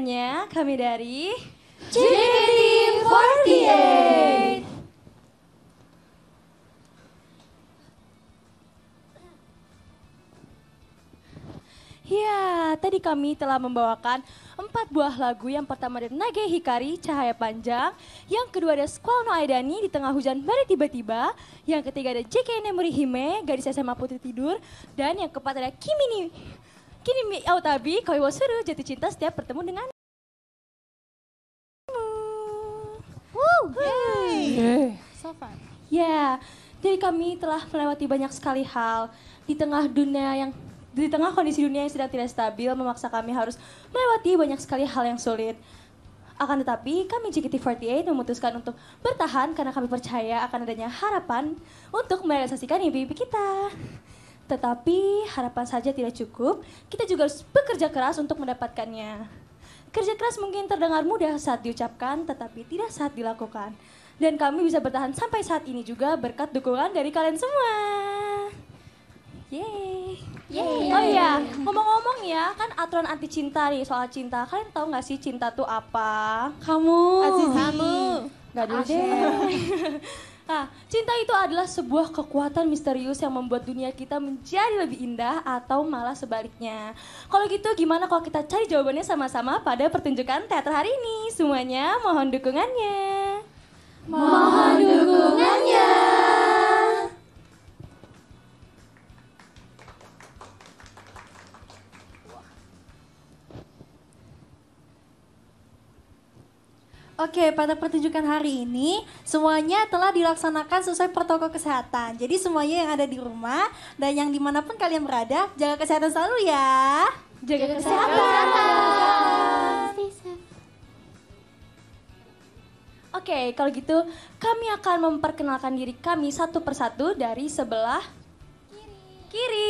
banyak. Kami dari JKT48. Ya, tadi kami telah membawakan empat buah lagu. Yang pertama dari Nage Hikari, Cahaya Panjang. Yang kedua ada Squall No Aidani, Di Tengah Hujan Mari Tiba-Tiba. Yang ketiga ada JKN Nemuri Hime, Gadis SMA Putri Tidur. Dan yang keempat ada Kimi ni Kini Autabi koi wa jatuh cinta setiap bertemu dengan Woo, hey. Ya, yeah. jadi kami telah melewati banyak sekali hal di tengah dunia yang di tengah kondisi dunia yang sedang tidak stabil memaksa kami harus melewati banyak sekali hal yang sulit. Akan tetapi, kami JKT48 memutuskan untuk bertahan karena kami percaya akan adanya harapan untuk merealisasikan mimpi-mimpi kita. Tetapi harapan saja tidak cukup, kita juga harus bekerja keras untuk mendapatkannya. Kerja keras mungkin terdengar mudah saat diucapkan, tetapi tidak saat dilakukan. Dan kami bisa bertahan sampai saat ini juga berkat dukungan dari kalian semua. Yeay. Yeay. Oh iya, ngomong-ngomong ya, kan aturan anti cinta nih soal cinta. Kalian tahu gak sih cinta tuh apa? Kamu. Aziz, Kamu. Gak dulu deh. Nah, cinta itu adalah sebuah kekuatan misterius yang membuat dunia kita menjadi lebih indah atau malah sebaliknya. Kalau gitu gimana kalau kita cari jawabannya sama-sama pada pertunjukan teater hari ini? Semuanya mohon dukungannya. Mohon dukungannya. Oke, pada pertunjukan hari ini semuanya telah dilaksanakan sesuai protokol kesehatan. Jadi semuanya yang ada di rumah dan yang dimanapun kalian berada, jaga kesehatan selalu ya. Jaga, kesehatan. kesehatan. Oke, kalau gitu kami akan memperkenalkan diri kami satu persatu dari sebelah kiri. Kiri.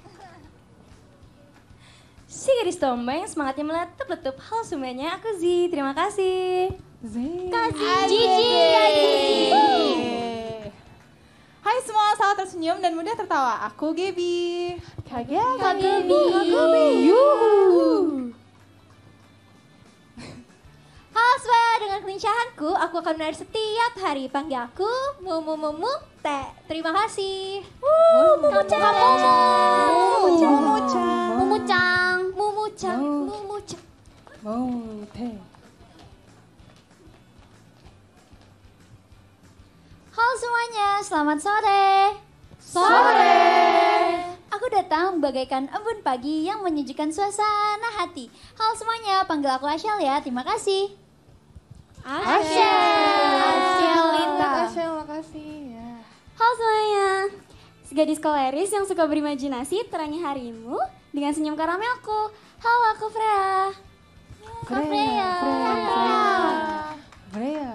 Si gadis tombeng semangatnya meletup-letup. Halo semuanya, aku Zi. Terima kasih. Zi. Kasih. Gigi. Hai semua, salam tersenyum dan mudah tertawa. Aku Gaby. Kak Gaby. Kak Gaby. You Halo semua, dengan kelincahanku, aku akan menari setiap hari. Panggil aku, Mumu Mumu Te. Terima kasih. Wuh, Mumu Mumu Mumu 무무장 무무장 어. 무무장 멍태 Halo semuanya, selamat sore. Sore. Aku datang bagaikan embun pagi yang menyejukkan suasana hati. Halo semuanya, panggil aku Ashel ya. Terima kasih. Ashel. Ashel. Linda Ashel, makasih. Ya. Halo semuanya. Gadis koleris yang suka berimajinasi, terangi harimu, dengan senyum karamelku. Halo, aku Freya. Freya. Freya. Freya. Freya.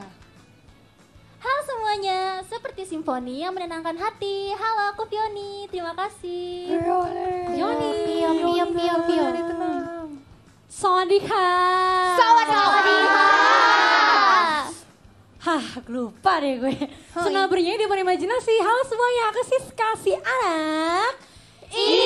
Halo semuanya, seperti simfoni yang menenangkan hati. Halo, aku Pioni. Terima kasih. Pioni. Pioni. Pioni. Pioni. Pioni. Pioni. Sawadika. Hah, lupa deh gue. Senang bernyanyi di imajinasi. Halo semuanya, aku Siska, si anak. Ini.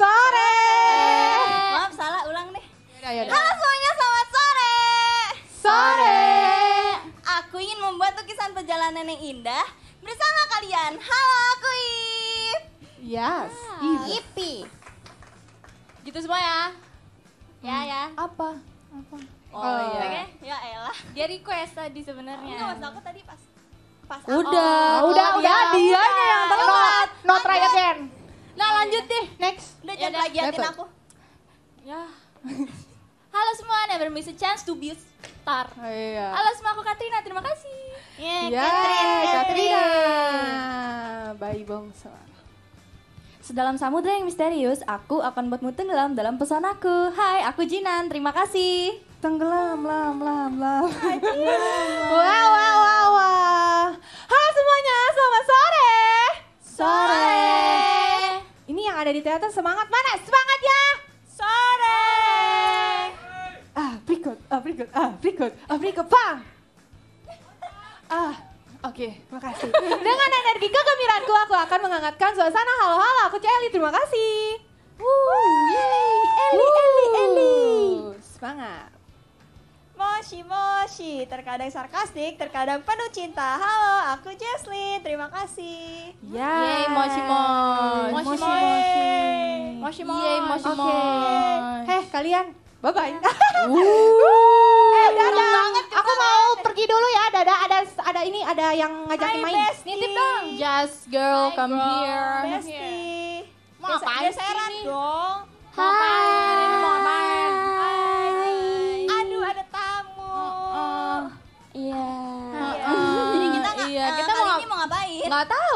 sore. Maaf salah ulang nih. Yaudah, Halo semuanya selamat sore. Sore. Aku ingin membuat lukisan perjalanan yang indah bersama kalian. Halo aku Ip. Yes. Ah. Ipi. Gitu semua ya. Ya ya. Apa? Apa? Oh, oh iya. Ya elah. Dia request tadi sebenarnya. Enggak, masalah aku tadi pas pas udah, oh, udah, oh, udah, udah, dianya yang telat. Not, not try again. Nah iya, lanjut iya. deh. Next. Udah ya jangan plagiatin aku. Ya. Halo semua, never miss a chance to be a star. Oh, iya. Halo semua, aku Katrina, terima kasih. Ya, yeah Katrina. Katrina. Bye, Bong. Sedalam samudra yang misterius, aku akan buatmu tenggelam dalam pesonaku. Hai, aku Jinan, terima kasih. Tenggelam, lam, lam, lam. wow, wow, wow, wow. Halo semuanya, selamat sore. Sore. sore ada di teater semangat mana? Semangat ya! Sore! Ah, berikut, ah, berikut, ah, berikut, ah, berikut, bang! Ah, oke, okay, makasih. Dengan energi kegembiraanku, aku akan mengangkatkan suasana halo-halo. Aku Celi, terima kasih. moshi moshi, terkadang sarkastik, terkadang penuh cinta. Halo, aku Jesslyn, terima kasih. Yeay, ya. moshi moshi. Moshi moshi. Moshi moshi. Yeay, moshi moshi. Heh, kalian, bye-bye. Wuh. Iya. Eh, uhuh. dadah. Banget aku mau pergi dulu ya, dadah. Ada ada ini, ada yang ngajak main. Nitip dong. Just girl, Hi, come girl. here. Bestie. Mau ngapain sih? dong. Hai.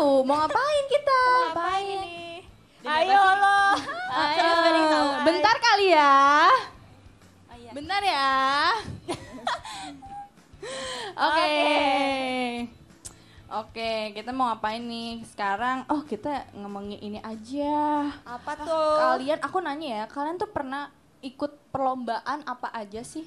tahu mau ngapain kita. Mau ngapain ini? Ayo lo. Ayo. Bentar kali ya. Oh, iya. Bentar ya. Oke. Oke, kita mau ngapain nih sekarang? Oh, kita ngomongin ini aja. Apa ah, tuh? Kalian, aku nanya ya, kalian tuh pernah ikut perlombaan apa aja sih?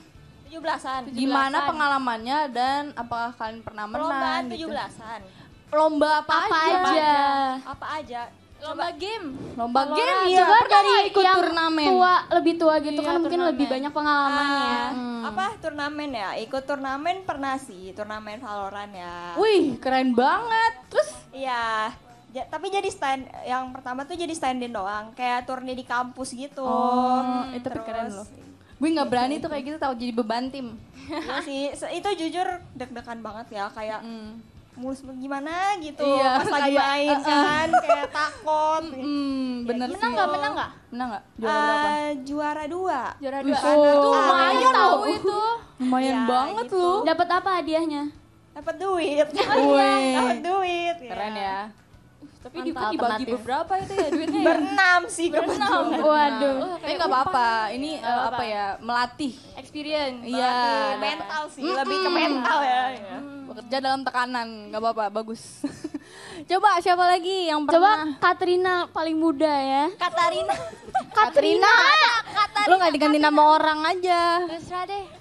17-an. Gimana 17 pengalamannya dan apakah kalian pernah menang? Perlombaan 17-an. Gitu? lomba apa, apa aja? aja? Apa aja? Lomba game. Lomba Valorant. game ya. Coba dari ikut yang turnamen. tua lebih tua gitu iya, kan mungkin lebih banyak pengalaman uh, ya. Ah, hmm. Apa turnamen ya? Ikut turnamen pernah sih, turnamen Valorant ya. Wih, keren banget. Terus iya. Ja, tapi jadi stand yang pertama tuh jadi standin doang, kayak turni di kampus gitu. Oh, eh, itu Terus, keren loh. Gue nggak gitu. berani tuh kayak gitu tau jadi beban tim. Iya sih, itu jujur deg-degan banget ya kayak mm mulus gimana gitu iya, pas lagi main uh, uh. kan kayak takut mm, ya, bener menang nggak menang nggak menang nggak juara uh, berapa juara dua juara dua oh, anak tuh lumayan tahu itu lumayan ya, banget gitu. lu dapat apa hadiahnya dapat duit oh iya, dapat duit keren ya, ya. Tapi Mantap, dibagi beberapa itu ya duitnya ya? Berenam sih Berenam. Waduh. Oh, Tapi nggak apa-apa. Ini gak eh, apa. ya? Melatih experience. ya Mental sih. Mm -hmm. Lebih ke mental ya. Mm. Bekerja dalam tekanan. Gak apa-apa, bagus. Coba siapa lagi yang pernah? Coba Katrina paling muda ya. Katarina. Katrina. Katrina. Katarina. Lu gak diganti nama orang aja. Terserah deh.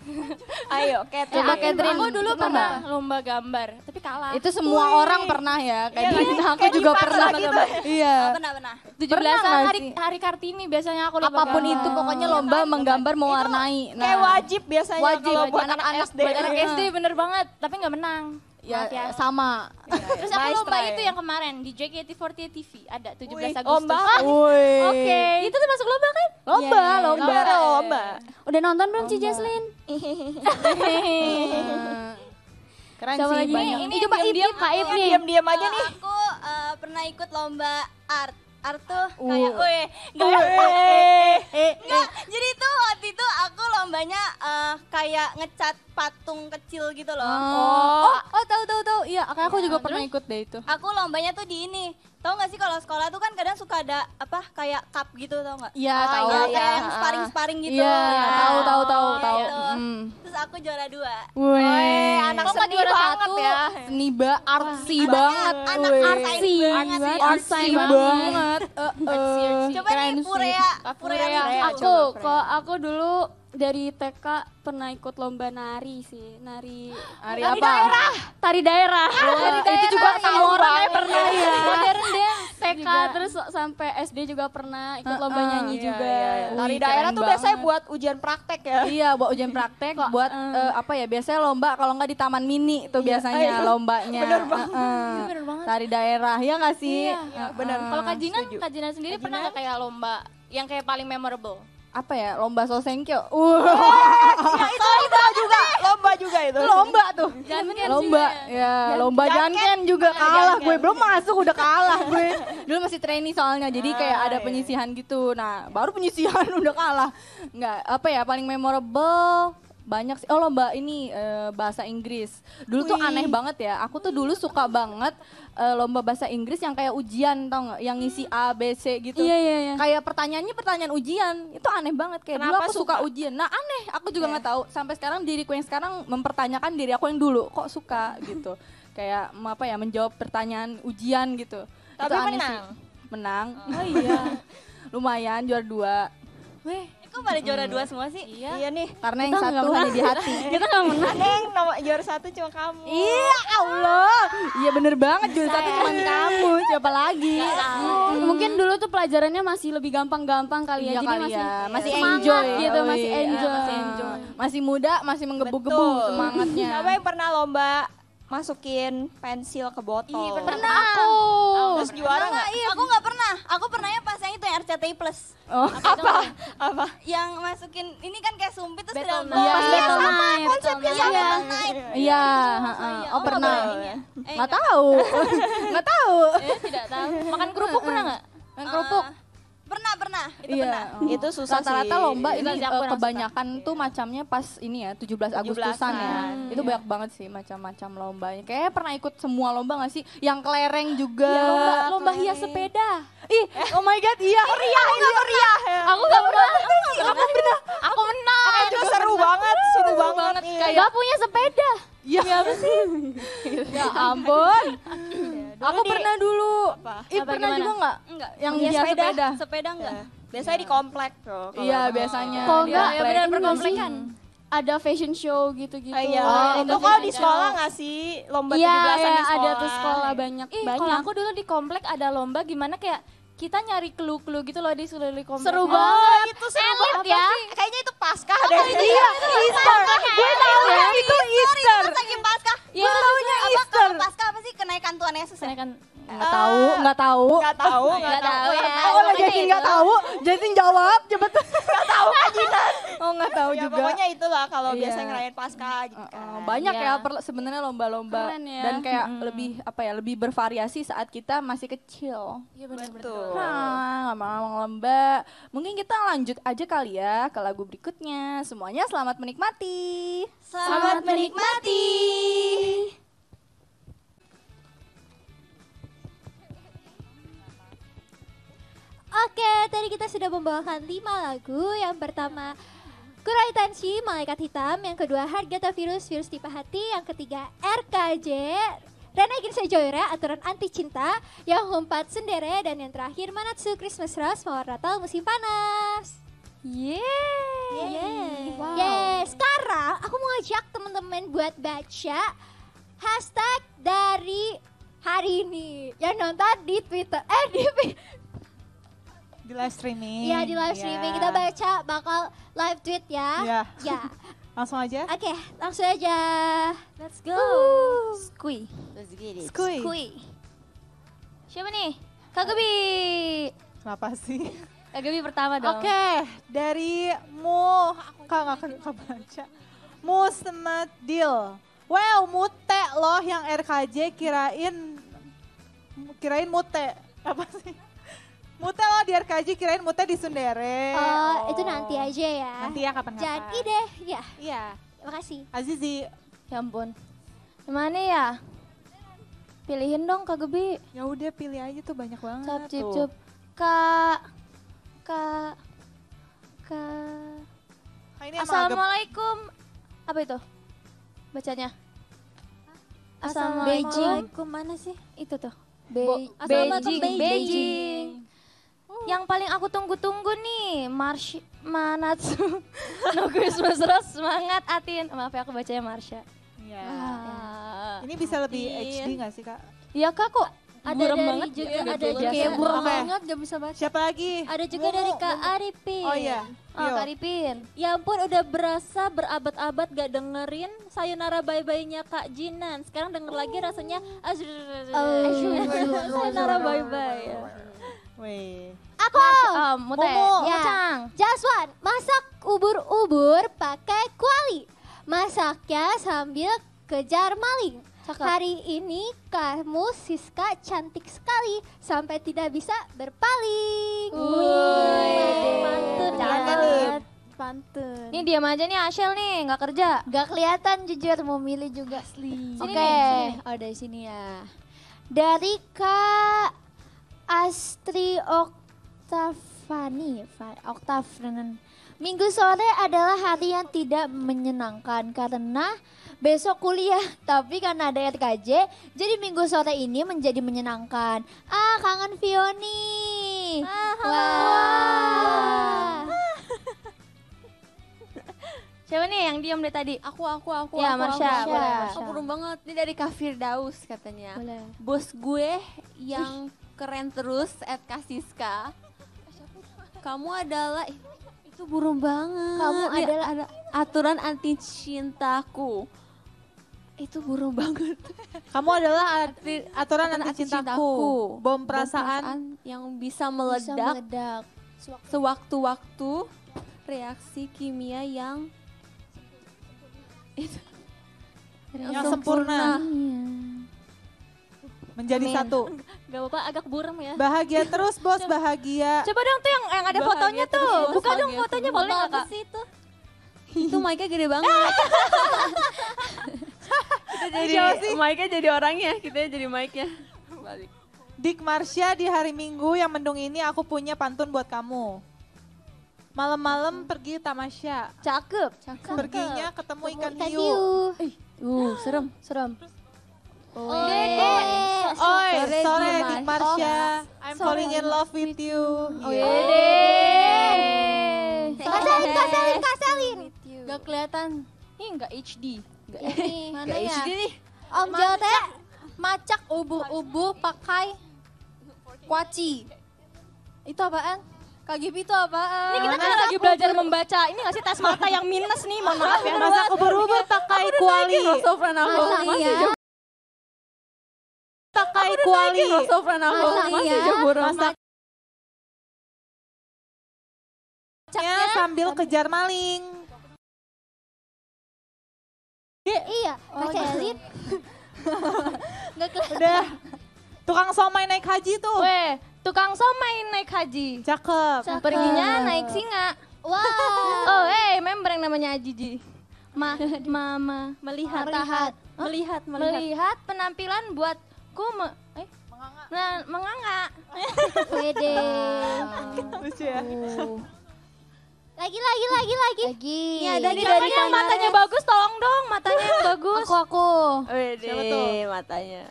Ayo, Catherine. Coba Catherine. Aku dulu lomba. pernah lomba gambar, tapi kalah. Itu semua Wih. orang pernah ya, kayak iya, gini. aku juga pernah. Gitu. Iya. Oh, pernah, pernah. 17 pernah hari, hari Kartini biasanya aku lomba Apapun gambar. itu, pokoknya iya, lomba ya, menggambar, itu mewarnai. Nah, kayak wajib biasanya wajib, kalau buat anak-anak SD. Buat anak SD bener banget, tapi gak menang ya, ya sama. Ya, ya. Terus aku lomba ya. itu yang kemarin di JKT48 TV ada 17 Wih, Agustus. Lomba. Ah, Oke. Okay. Itu tuh masuk lomba kan? Lomba, yeah, iya, iya. lomba, lomba. lomba. Udah nonton belum Ci Jaslin? Keren Coba sih lagi. banyak. Ini, Coba Ip, Kak Ip Diam-diam aja nih. Aku uh, pernah ikut lomba art. Artu uh. kayak weh kayak eh, enggak eh, eh, jadi itu waktu itu aku lombanya uh, kayak ngecat patung kecil gitu loh oh oh, oh tahu tahu tahu iya kayak aku ya, juga nah, pernah ikut deh itu aku lombanya tuh di ini tau nggak sih kalau sekolah tuh kan kadang suka ada apa kayak cup gitu tau gak iya oh, tahu iya, sparring sparring gitu iya nah, tahu tahu tahu tahu gitu. hmm terus aku juara dua. Wih, anak Kok seni juara banget satu, ya. Seni ba artsy Wah, banget. Anak artsy banget. Artsy banget. Eh, eh, Coba nih Purea. Purea. Aku, kok aku dulu dari TK pernah ikut lomba nari sih, nari nari, apa? daerah, tari daerah. Oh, tari daerah. itu juga sama ya, orang ya. pernah ya. Modern iya. ya. TK juga. terus sampai SD juga pernah ikut lomba nyanyi iya, juga. Iya, iya. Tari daerah tuh banget. biasanya buat ujian praktek ya. Iya, buat ujian praktek, buat eh, apa ya? Biasanya lomba kalau nggak di taman mini tuh iya, biasanya iya, lombanya. Bener banget. Tari daerah ya nggak sih? Iya, benar. Kalau kajinan Kajina sendiri pernah nggak kayak lomba yang kayak paling memorable? apa ya lomba sosengkyo. Uh. ya, itu lomba juga, lomba juga itu. Lomba tuh. Janken lomba, ya iya, lomba janken kan. juga kalah. Gue belum masuk udah kalah gue. Dulu masih trainee soalnya, jadi ah, kayak ada iya. penyisihan gitu. Nah baru penyisihan udah kalah. Nggak apa ya paling memorable banyak sih. Oh lomba ini uh, bahasa Inggris. Dulu Wih. tuh aneh banget ya. Aku tuh dulu suka banget uh, lomba bahasa Inggris yang kayak ujian tau gak? Yang ngisi A B C gitu. Iya iya. iya. Kayak pertanyaannya pertanyaan ujian. Itu aneh banget kayak Kenapa dulu aku suka? suka ujian. Nah aneh. Aku juga iya. nggak yeah. tahu. Sampai sekarang diriku yang sekarang mempertanyakan diri aku yang dulu kok suka gitu. kayak apa ya menjawab pertanyaan ujian gitu. Tapi itu aneh menang. Sih. Menang. Oh iya. Lumayan juara dua. Weh Kok pada juara dua semua sih? Iya, iya nih. Karena yang satu hanya di hati. Kita gak menang. yang nomor juara satu cuma kamu. Iya Allah. Iya bener banget juara satu cuma kamu. Siapa lagi? Ya Mungkin dulu tuh pelajarannya masih lebih gampang-gampang kali ya. Iya Jadi ya. masih masih enjoy gitu, masih iya, enjoy. Masih muda, masih menggebu-gebu semangatnya. Siapa yang pernah lomba masukin pensil ke botol. Iya, pernah. pernah. Aku. aku. Terus juara nggak? Iya. Aku pernah. Aku pernahnya pas yang itu yang RCTI Plus. Oh, apa? apa? Apa? Yang masukin ini kan kayak sumpit terus Battle dalam iya, iya, sama Konsepnya sama Iya, iya, iya Oh, pernah. Enggak tahu. Gak tahu. Eh, tidak tahu. Makan kerupuk pernah gak? Eh, Makan kerupuk pernah itu iya, pernah oh. itu susah rata-rata lomba ini uh, kebanyakan tuh macamnya pas ini ya 17 Agustusan ya hmm, itu banyak banget sih macam-macam lomba. Kayaknya pernah ikut semua lomba gak sih yang kelereng juga ya, lomba, iya, lomba hias sepeda ih oh my god iya meriah iya, iya, meriah aku gak pernah aku pernah aku menang itu seru banget seru banget kayak punya sepeda Ya, ya apa sih? ya ampun. ya, aku di, pernah dulu. Apa? Ih, apa pernah gimana? juga nggak? Enggak. Yang iya, dia sepeda. Sepeda, sepeda enggak? Ya. Biasanya ya. di komplek tuh. Iya, biasanya. Kalau enggak, ya, benar perkomplekan. Hmm. Ada fashion show gitu-gitu. Ah, iya. Oh, itu kalau di sekolah nggak sih lomba ya, 17-an ya, di sekolah? iya ada tuh sekolah banyak. Ih, banyak. Kalau aku dulu di komplek ada lomba gimana kayak kita nyari clue-clue gitu loh di seluruh komplek. Seru banget. Oh, itu seru banget. ya. Kayaknya itu pasca oh, deh. Ya? Iya, itu, iya, itu, kan ah, nggak tahu, nggak tahu. Nggak tahu, nggak tahu. Ya. Nggak tahu lah jadi nggak gitu. tahu. Jadi jawab cepet. Nggak tahu kajian Oh nggak tahu ya, juga. Pokoknya itulah kalau iya. biasa ngerayain Pasca gitu kan. Banyak ya iya. sebenarnya lomba-lomba ya. dan kayak lebih apa ya lebih bervariasi saat kita masih kecil. Iya betul. nggak mau ngomong lomba, mungkin kita lanjut aja kali ya ke lagu berikutnya. Semuanya selamat menikmati. Selamat, selamat menikmati. menikmati. Oke, tadi kita sudah membawakan lima lagu. Yang pertama Kurai Tanshi, Malaikat Hitam. Yang kedua Hargata Virus, Virus Tipe Hati. Yang ketiga RKJ, Rana Ginsa Joyra, Aturan Anti Cinta. Yang keempat Sendere. Dan yang terakhir Manatsu Christmas Rose, Mawar Natal Musim Panas. Yeay. Yeay. Wow. Yeay. Sekarang aku mau ajak teman-teman buat baca hashtag dari hari ini yang nonton di Twitter. Eh di di live streaming. Iya di live streaming. Kita iya. baca bakal live tweet ya. Iya. Ya. Langsung aja? Oke, okay, langsung aja. Let's go. squi Skui. Let's get it. Skui. Skui. Siapa nih? Kak Gebi. Kenapa sih? Kak Gebi pertama dong. Oke, okay, dari Mu, Kak akan kebaca. Mu Deal. Wow, mute loh yang RKJ kirain kirain mute. Apa sih? Muta lo di RKJ kirain Muta di Sundere. Oh, oh, itu nanti aja ya. Nanti ya kapan-kapan. Jadi deh, ya. Iya. Makasih. Azizi. Ya ampun. Mana ya? Pilihin dong Kak Gebi. Ya udah pilih aja tuh banyak banget. Cap cip cup. Kak Kak Kak Kak ini Assalamualaikum. Apa itu? Bacanya. Assalamualaikum. Assalamualaikum. Mana sih? Itu tuh. Be Assalamualaikum Beijing. Beijing. Beijing. Yang paling aku tunggu-tunggu nih, Marsh Manatsu No Christmas Rose, semangat Atin. Maaf ya aku bacanya Marsha. Iya. Ah, ah Ini bisa lebih Atin. HD gak sih kak? Iya kak kok ada buram dari banget juga ya, ada juga kayak buram okay. banget gak bisa baca. Siapa lagi? Ada juga dari Kak Arifin. Oh iya. Oh, Kak Arifin. Ya ampun udah berasa berabad-abad gak dengerin Sayonara bye-bye-nya Kak Jinan. Sekarang denger oh. lagi rasanya oh. Sayonara bye-bye. Wih. Aku Mas, um, Momo, ya. Jaswan, masak ubur-ubur pakai kuali. Masaknya sambil kejar maling. Cakep. Hari ini kamu Siska cantik sekali sampai tidak bisa berpaling. Wih, pantun ya. Jangan Pantun. Ini diam aja nih Ashel nih, nggak kerja. Nggak kelihatan jujur mau milih juga. Asli. Oke, okay. Nih, oh dari sini ya. Dari Kak Astri Oktavani, Oktavrenen. Minggu sore adalah hari yang tidak menyenangkan karena besok kuliah. Tapi karena ada RKJ, jadi minggu sore ini menjadi menyenangkan. Ah, kangen Vioni. Ah, Wah. Wow. Siapa nih yang diam dari tadi? Aku, aku, aku, ya, aku, aku, aku. aku, Aku aku, aku, aku, aku, aku, aku, aku, aku, aku, aku, aku, aku, aku keren terus at Kasiska. Kamu adalah itu burung banget. Kamu Dia adalah ada aturan anti cintaku. Itu burung banget. Kamu adalah arti, aturan, anti, cintaku. Bom perasaan, yang bisa meledak. meledak. Sewaktu-waktu reaksi kimia yang yang, yang sempurna. sempurna menjadi Amin. satu. Gak apa-apa, agak buram ya. Bahagia terus bos, bahagia. Coba dong tuh yang, yang ada bahagia fotonya terus, tuh. Bos, Buka dong fotonya boleh nggak kak? Sih, itu itu mic-nya gede banget. kita jadi mic-nya jadi ya kita jadi mic-nya. Balik. Dik Marsya di hari Minggu yang mendung ini aku punya pantun buat kamu. Malam-malam hmm. pergi tamasya. Cakep. Cakep. Perginya ketemu Temu ikan, hiu. hiu. Eh, uh, serem, serem. Terus Oh, iya, iya, iya. Oi, sore di Marsha. I'm falling in love with you. Oh, Dede. Kasalin, kasalin, kasalin. Gak kelihatan. Ini enggak HD. Enggak Mana ya? HD nih. Om Jote, macak ubu-ubu pakai kuaci. Itu apaan? KGP itu apaan? Ini kita kan lagi belajar membaca. Ini ngasih tes mata yang minus nih, mohon maaf ya. Masa ubur-ubur pakai kuali. Masuk pernah aku. Takai kuali. Sofran aku. Masih cemburu. Caknya sambil kejar maling. Iya, pakai iya, oh, iya. elit. Nggak kelihatan. Udah. Tukang somai naik haji tuh. Weh, tukang somai naik haji. Cakep. Cakep. Perginya naik singa. Wow. oh, hey, eh, member yang namanya Ajiji. Ma, mama melihat melihat melihat melihat penampilan buat ku me eh menganga. Nah, menganga. Wede. Lucu ya. Lagi, lagi, lagi, lagi. Lagi. Ya, dari dari yang matanya bagus, tolong dong matanya yang bagus. Aku, aku. Wede, matanya.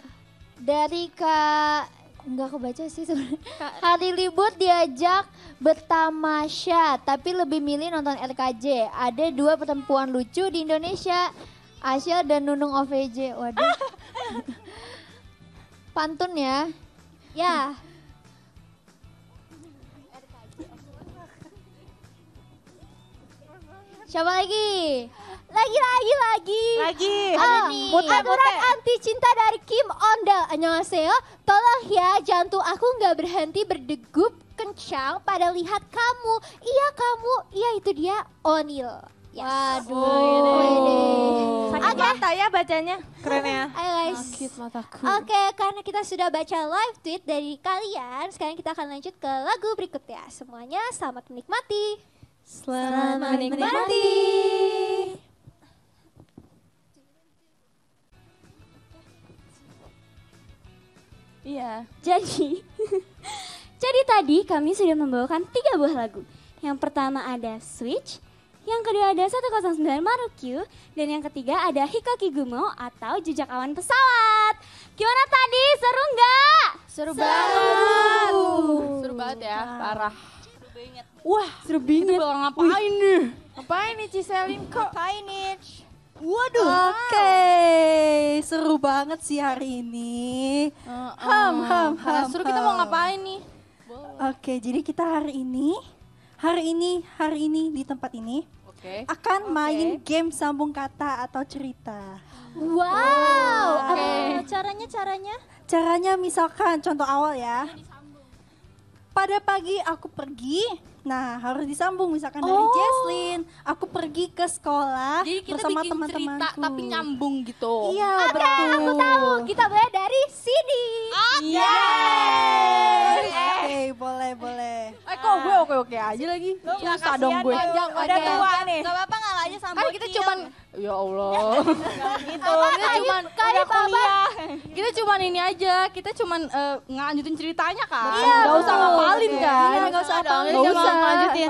Dari Kak, enggak aku baca sih sebenarnya. Hari libur diajak bertamasya, tapi lebih milih nonton RKJ. Ada dua perempuan lucu di Indonesia, Asia dan Nunung OVJ. Waduh. Pantun ya. Ya. Siapa lagi? Lagi, lagi, lagi. Lagi. Ah, nih. Aturan anti cinta dari Kim Ondel. Annyeonghaseyo. Tolong ya jantung aku nggak berhenti berdegup kencang pada lihat kamu. Iya kamu, iya itu dia Onil. Yes. Waduh. Oh. Iya Sakit okay. mata ya bacanya. Keren ya. Ayo guys. Sakit mataku. Oke, okay, karena kita sudah baca live tweet dari kalian, sekarang kita akan lanjut ke lagu berikutnya. Semuanya selamat menikmati. Selamat, menikmati. menikmati. Iya. Jadi, jadi tadi kami sudah membawakan tiga buah lagu. Yang pertama ada Switch, yang kedua ada 109 Marukyu. Dan yang ketiga ada Hikoki Gumo atau jejak awan pesawat. Gimana tadi? Seru nggak? Seru, banget. Seru banget ya, parah. Wah, seru banget. Kita ngapain nih? Ngapain nih Ciselin kok? Ngapain nih? Waduh. Oke, okay. seru banget sih hari ini. Uh, uh, ham, ham, ham. Seru kita mau ngapain nih? Oke, okay, jadi kita hari ini, hari ini, hari ini di tempat ini okay. akan okay. main game sambung kata atau cerita. Wow, oh, okay. caranya caranya? Caranya misalkan contoh awal ya. Pada pagi aku pergi, Nah, harus disambung misalkan oh. dari Jesslyn, aku pergi ke sekolah Jadi kita bersama teman-temanku. tapi nyambung gitu. Iya, Oke, aku tahu. Kita boleh dari sini. Oke. Okay. Yes. Oke, okay, boleh, boleh. Eh, kok gue oke-oke aja lagi? Susah dong gue. Udah tua nih. Gak apa-apa ngalah aja sambung. Kan kita cuman Ya Allah. gitu. Kita cuma, kayak kuliah. Kita cuma ini aja, kita cuma uh, eh, nganjutin ceritanya iya, iya, kan. Iya, gak usah ngapalin kan. Iya, gak usah apalin. Gak usah lanjutin.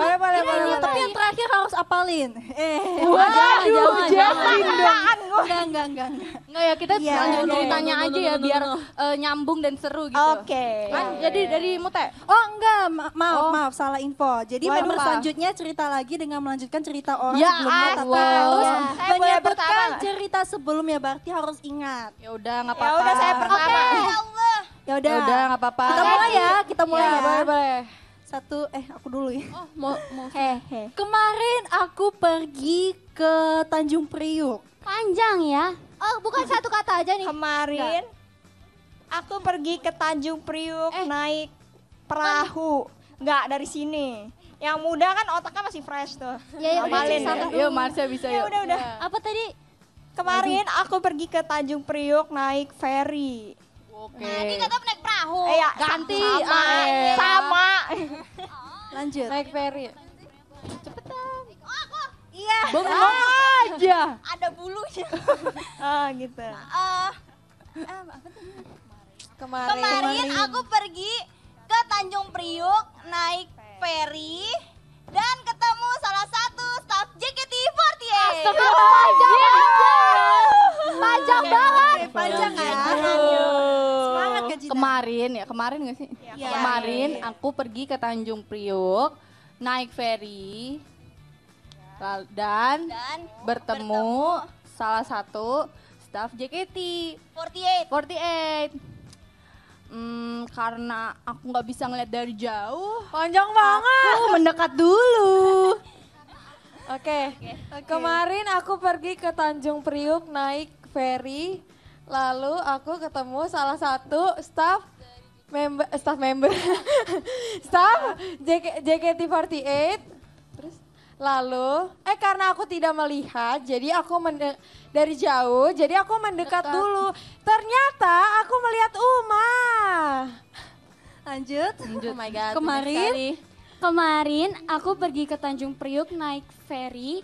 Tapi yang terakhir harus apalin. Eh. Waduh, jangan Gak Enggak, enggak, enggak. Enggak ya, kita iya, lanjutin ceritanya aja ya biar eh, nyambung dan seru gitu. Oke. Kan, jadi dari Mute. Oh, enggak. Maaf, oh. maaf salah info. Jadi member selanjutnya cerita lagi dengan melanjutkan cerita orang ya sebelumnya. Ya, saya menyebutkan pertama. cerita sebelumnya berarti harus ingat. Ya udah nggak apa-apa. Ya udah saya pertama. Okay. Ya Allah. Ya udah. Ya udah nggak apa-apa. Kita mulai ya, kita mulai ya. ya. Boleh boleh. Satu, eh aku dulu ya. Oh, mau, mau. Hehe. Kemarin aku pergi ke Tanjung Priuk. Panjang ya. Oh, bukan satu kata aja nih. Kemarin Enggak. aku pergi ke Tanjung Priuk eh. naik perahu. Enggak, dari sini. Yang muda kan otaknya masih fresh tuh. Iya, iya ya, Malin. Iya, Marsha bisa ya. Udah, udah. Iya. Apa tadi? Kemarin aku pergi ke Tanjung Priuk naik ferry. Oke. Nah, ini kata naik perahu. Eh, ya, ganti. Sama. Ah, eh. sama. Lanjut. Naik ferry. Cepetan. Oh, aku. Iya. Bengong ah. aja. Ada bulunya. ah, gitu. Nah, uh, Kemarin. Kemarin aku pergi ke Tanjung Priuk naik Ferry dan ketemu salah satu staff JKT48. Astagfirullahaladzim. Panjang iya. banget. Panjang ya. Kemarin ya, kemarin gak sih? Ya, kemarin ya. aku pergi ke Tanjung Priuk, naik ferry, dan, dan bertemu, bertemu salah satu staff JKT 48 48 Hmm, karena aku nggak bisa ngeliat dari jauh. Panjang banget. Aku mendekat dulu. Oke, okay. okay. kemarin aku pergi ke Tanjung Priuk naik ferry, lalu aku ketemu salah satu staff member, staff member, staff JK, JKT48 Lalu, eh karena aku tidak melihat, jadi aku dari jauh, jadi aku mendekat Dekat. dulu. Ternyata aku melihat Uma. Lanjut. Lanjut. Oh my God. Kemarin, kemarin aku pergi ke Tanjung Priuk naik ferry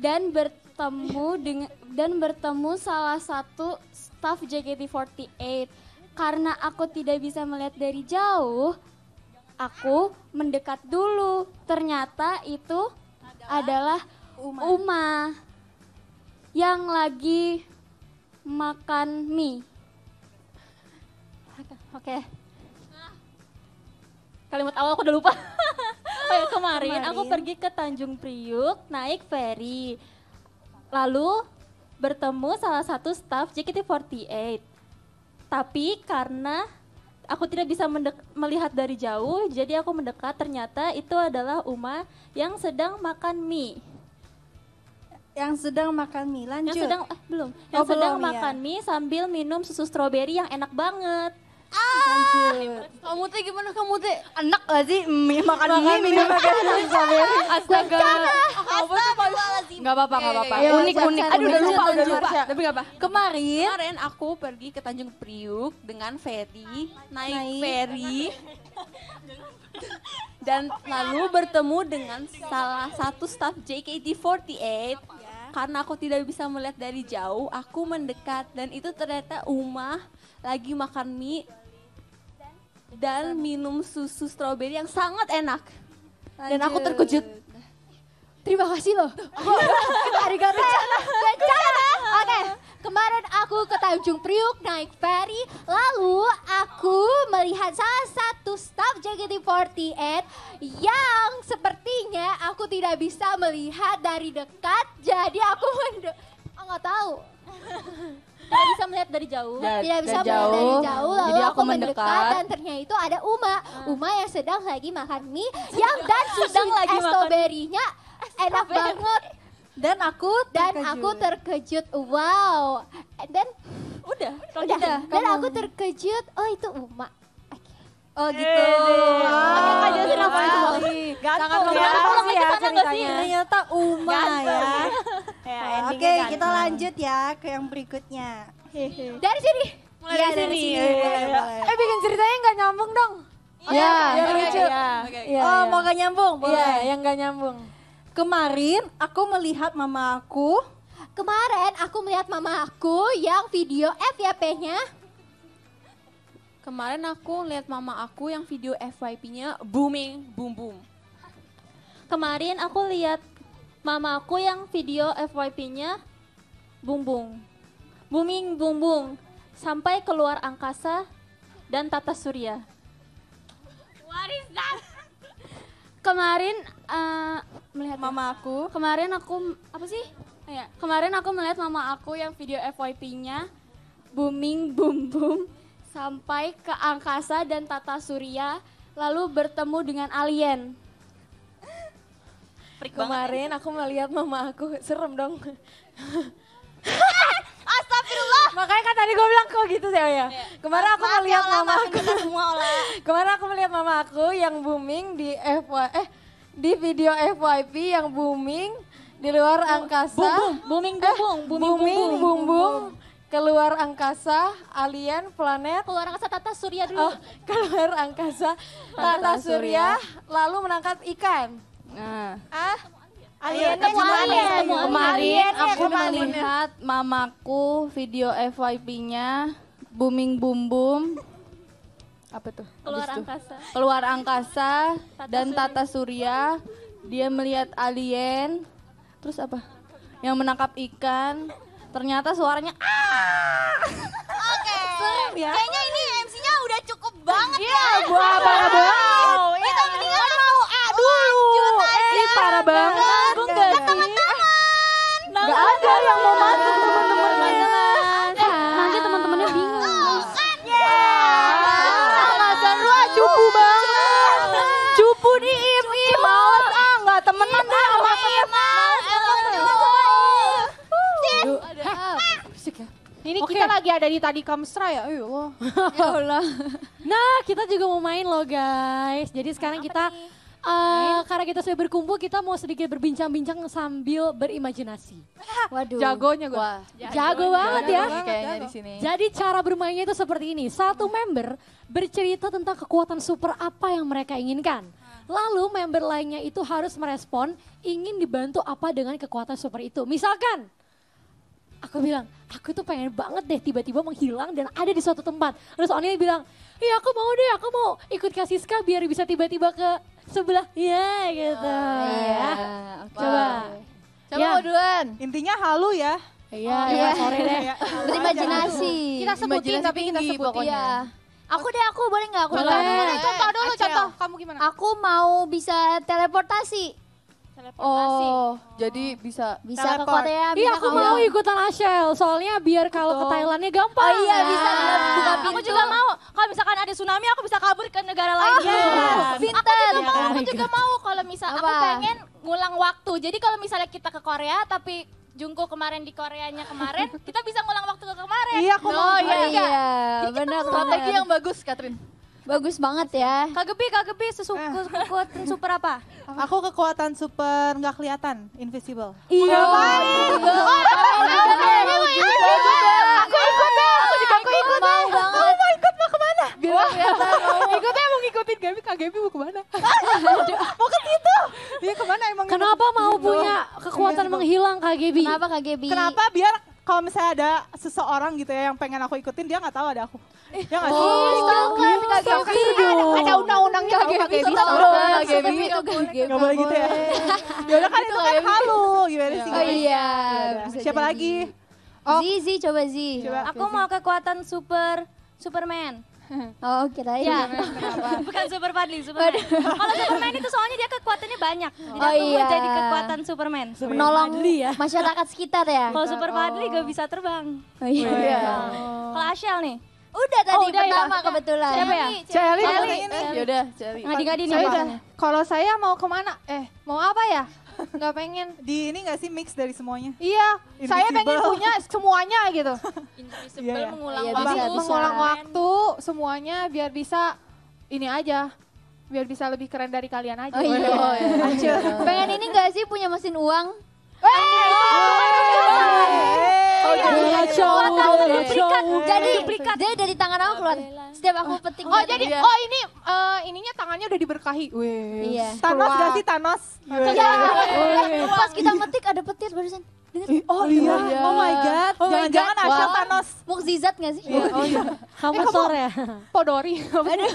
dan bertemu dengan dan bertemu salah satu staff JKT48. Karena aku tidak bisa melihat dari jauh, aku mendekat dulu. Ternyata itu adalah Uma. Uma yang lagi makan mie. Oke. Okay. Kalimat awal aku udah lupa. oh kemarin, iya, kemarin aku pergi ke Tanjung Priuk naik feri, Lalu bertemu salah satu staff JKT48. Tapi karena aku tidak bisa melihat dari jauh, jadi aku mendekat. Ternyata itu adalah Uma yang sedang makan mie. Yang sedang makan mie, lanjut. Yang sedang eh, belum, yang oh, sedang belum, iya. makan ya. mie sambil minum susu stroberi yang enak banget. Ah. Kamu teh gimana kamu teh? Enak gak sih mie makan mie minum makan samsam ya? Astaga. Astagfirullahaladzim. Gak apa-apa, gak apa-apa. Iya, unik, unik. Aduh udah lupa, udah lupa. Tapi gak apa. Kemarin. Kemarin aku pergi ke Tanjung Priuk dengan ferry. Naik ferry dan lalu bertemu dengan salah satu staff JKT48 karena aku tidak bisa melihat dari jauh aku mendekat dan itu ternyata Uma lagi makan mie dan minum susu stroberi yang sangat enak. Lanjut. Dan aku terkejut. Terima kasih loh. Harga bencana. Bencana. Oke, kemarin aku ke Tanjung Priuk naik ferry. Lalu aku melihat salah satu staff JKT48 yang sepertinya aku tidak bisa melihat dari dekat. Jadi aku ah, nggak oh, tahu tidak bisa melihat dari jauh da tidak bisa melihat dari jauh lalu Jadi aku, aku mendekat. mendekat dan ternyata itu ada Uma uh. Uma yang sedang lagi makan mie yang dan sedang lagi stroberinya enak banget dan aku dan terkejut. aku terkejut wow dan udah udah udah. Gitu. dan kamu. aku terkejut oh itu Uma Oh eh, gitu. Eee, oh, aja sih langsung itu. Sangat romantis ya ceritanya. Ternyata Uma ya. Oke, okay, kita lanjut ya ke yang berikutnya. dari sini. Mulai ya, dari, dari sini. Ya, ya, ya. Eh bikin ceritanya nggak nyambung dong. Iya, oh, lucu. Oh, mau gak nyambung? Iya, yang gak nyambung. Kemarin aku melihat mama aku. Kemarin aku melihat mama aku yang video FYP-nya. Kemarin aku lihat mama aku yang video FYP-nya booming, boom boom. Kemarin aku lihat mama aku yang video FYP-nya Bumbung. Booming Bumbung sampai keluar angkasa dan tata surya. What is that? Kemarin uh, melihat ya? mama ya? aku. Kemarin aku apa sih? ya. Kemarin aku melihat mama aku yang video FYP-nya booming bumbung sampai ke angkasa dan tata surya lalu bertemu dengan alien freak Kemarin banget. aku melihat mama aku, serem dong. Astagfirullah. Makanya kan tadi gue bilang kok gitu saya ya. Iya. Kemarin aku Maaf melihat ya Allah, mama ya, aku. Ya, Kemarin aku melihat mama aku yang booming di FY eh di video FYP yang booming di luar angkasa. Boom, boom. Booming, boom, boom. booming, eh, booming, boom, boom. Keluar angkasa, alien, planet. Keluar angkasa tata surya dulu. Oh, keluar angkasa tata, tata surya, lalu menangkap ikan. Ah? ah iya, alien ketemu alien. Iya, ketemu kemarin aku melihat mamaku video FYP-nya booming bum apa tuh? Keluar Abis angkasa. Tuh. Keluar angkasa tata dan surya. tata surya. Dia melihat alien. Terus apa? Yang menangkap ikan. Ternyata suaranya ah. Oke. Okay. ya. Kayaknya ini MC-nya udah cukup banget yeah, ya. Iya, gua parah wow. Kita mendingan iya parah banget. gak ada teman-teman. gak ada yang mau masuk teman-teman. Nanti teman-temannya bingung. Alasan lu cupu banget. Cupu di Im, Im. Males ah, gak temenan deh sama Im. Ini kita lagi ada di tadi Kamstra ya, ayolah, ya Allah. nah, kita juga mau main loh guys. Jadi sekarang kita nih? uh, karena kita sudah berkumpul, kita mau sedikit berbincang-bincang sambil berimajinasi. Waduh. Jagonya gue. Jago, jago banget ya. Banget, kayaknya di sini. Jadi cara bermainnya itu seperti ini. Satu member bercerita tentang kekuatan super apa yang mereka inginkan. Lalu member lainnya itu harus merespon ingin dibantu apa dengan kekuatan super itu. Misalkan aku bilang, aku tuh pengen banget deh tiba-tiba menghilang dan ada di suatu tempat. Terus Onil bilang, iya aku mau deh, aku mau ikut ke Siska biar bisa tiba-tiba ke sebelah. Iya gitu. Oh, iya. Ya, okay. Coba. Coba ya. duluan. Intinya halu ya. Iya, oh, iya. sore deh. Iya, Berimajinasi. Kita sebutin Imajinasi tapi kita sebutin. Pokoknya. Iya. Aku deh, aku boleh nggak? Aku boleh. Eh, contoh dulu, contoh. Kamu gimana? Aku mau bisa teleportasi. Teleportasi. Oh, oh, jadi bisa bisa teleport. ke Korea. Iya, aku Korea. mau ikutan Ashel. Soalnya biar kalau ke Thailandnya gampang. Oh iya, nah. bisa buka pintu. Aku juga mau. Kalau misalkan ada tsunami, aku bisa kabur ke negara lain. Oh, lainnya. Pintar. Aku juga mau, aku ya kan? juga mau kalau misal Apa? aku pengen ngulang waktu. Jadi kalau misalnya kita ke Korea tapi Jungko kemarin di Koreanya kemarin, kita bisa ngulang waktu ke kemarin. Iya, aku no, oh, mau. Iya, iya. iya. benar, strategi yang bagus, Katrin. Bagus banget ya. Kak kgb Kak Gepi, kekuatan super apa? Aku kekuatan super nggak kelihatan, invisible. Iya. Oh, iya. iya. Oh, iya. Oh, aku ikut deh, aku juga aku ikut deh. Aku mau ikut mau kemana? Wah, ikut deh mau ngikutin Gabi, Kak Gabi mau kemana? Mau ke situ? Iya kemana emang? Kenapa mau gitu. punya kekuatan gitu. menghilang Kak Gabi? Kenapa Kak Gabi? Kenapa biar kalau misalnya ada seseorang gitu ya yang pengen aku ikutin dia nggak tahu ada aku. Eh, dia nggak oh, tahu. Oh, stalker, iya, nggak iya, bisa. Ada undang-undangnya kamu nggak kan? Nggak bisa, nggak boleh gitu ya. Ya udah kan itu kan halu, gimana sih? Oh iya. Ya Siapa lagi? Oh. Zizi coba Z. Aku mau kekuatan super Superman. Oh kira Ya. Bukan Super Fadli, Superman. Kalau Superman itu soalnya dia kekuatannya banyak. Jadi oh, iya. jadi kekuatan Superman. Menolong ya. masyarakat sekitar ya. Kalau Super Fadli oh. gak bisa terbang. Oh iya. iya. Oh. Kalau Ashel nih. Udah tadi oh, udah ya? pertama ya. kebetulan. Siapa ya? Celi. Ya? Celi. Yaudah, Celi. Ngadi-ngadi nih. Kalau saya mau kemana? Eh, mau apa ya? nggak pengen. Di ini nggak sih mix dari semuanya? Iya, Invisible. saya pengen punya semuanya gitu. Invisible yeah, yeah. mengulang yeah, waktu, bisa, mengulang waktu semuanya biar bisa ini aja biar bisa lebih keren dari kalian aja. Oh iya. Oh, iya. pengen ini gak sih punya mesin uang? Jadi duplikat. Jadi dari tangan aku keluar. Setiap aku oh. petik. Oh jadi iya. oh ini uh, ininya tangannya udah diberkahi. Wih. Iya. Thanos gak sih Thanos? Iya. Pas kita petik ada petir barusan. Oh iya. iya, oh my oh god. Jangan-jangan asal wow. Thanos. Mukzizat gak sih? Yeah. Oh iya. Kamu eh, sore ya? Podori. Podori.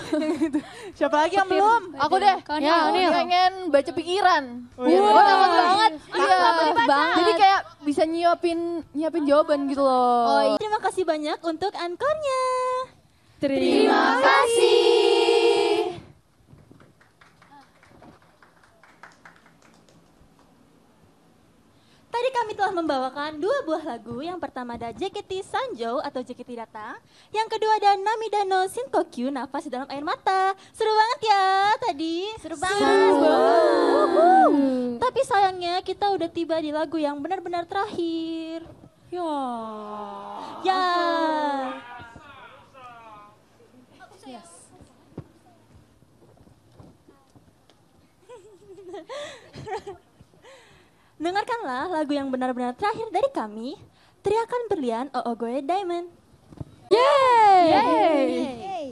Siapa lagi yang belum? Aku deh. Ya, Pengen baca pikiran. Oh iya. banget. Iya. banget. Jadi kayak bisa nyiapin nyiapin jawaban gitu loh. Oh iya. Terima kasih banyak untuk ankornya. Terima kasih. kami telah membawakan dua buah lagu. Yang pertama ada JKT Sanjo atau JKT Datang. Yang kedua ada Nami Namidano Shinkokyu, Nafas di Dalam Air Mata. Seru banget ya tadi. Seru banget. Seru banget. Hmm. Tapi sayangnya kita udah tiba di lagu yang benar-benar terakhir. Ya. Ya. Yes. Yes. Dengarkanlah lagu yang benar-benar terakhir dari kami, Teriakan Berlian Goe Diamond. Yeay! Yeay! Yeay!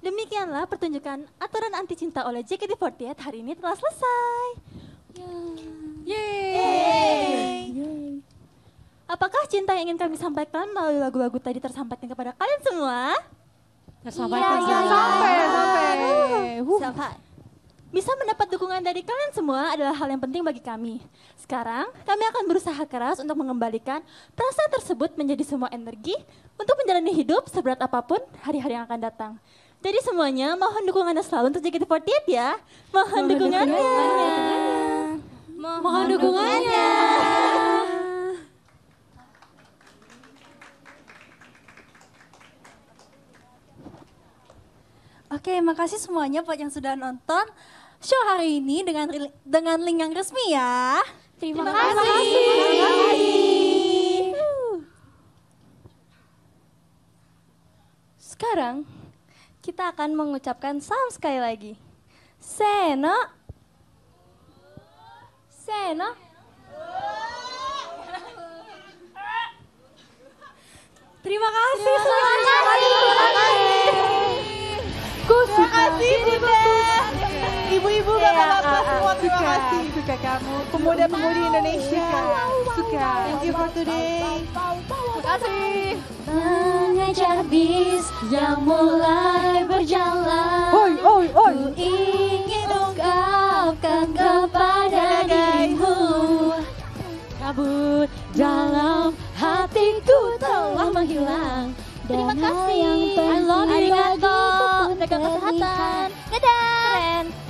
Demikianlah pertunjukan aturan anti cinta oleh JKT48 hari ini telah selesai. cinta yang ingin kami sampaikan melalui lagu-lagu tadi tersampaikan kepada kalian semua? Tersampaikan iya, iya. sampai, sampai. Uh, sampai. Bisa mendapat dukungan dari kalian semua adalah hal yang penting bagi kami. Sekarang, kami akan berusaha keras untuk mengembalikan perasaan tersebut menjadi semua energi untuk menjalani hidup seberat apapun hari-hari yang akan datang. Jadi semuanya mohon dukungannya selalu untuk JKT48 ya. Mohon, mohon dukungannya. dukungannya. Mohon, mohon dukungannya. Oke, makasih semuanya buat yang sudah nonton show hari ini dengan dengan link yang resmi ya. Terima, Terima kasih. kasih. Terima kasih. Sekarang kita akan mengucapkan salam sekali lagi. Seno. Seno. Terima kasih kasih. Terima kasih. Terima kasih kasih Bunda. Ibu-ibu, iya, bapak-bapak ah, ah, semua terima kasih. Suka kamu. Pemuda-pemudi Indonesia. Suka. Thank you for today. Terima kasih. Mengejar bis yang mulai berjalan. Oi, oi, oi. Ku ingin ungkapkan kepada dirimu. Kabut dalam hatiku telah menghilang. Terima kasih. I love you, Gatot. Jaga kesehatan. Dadah. Keren.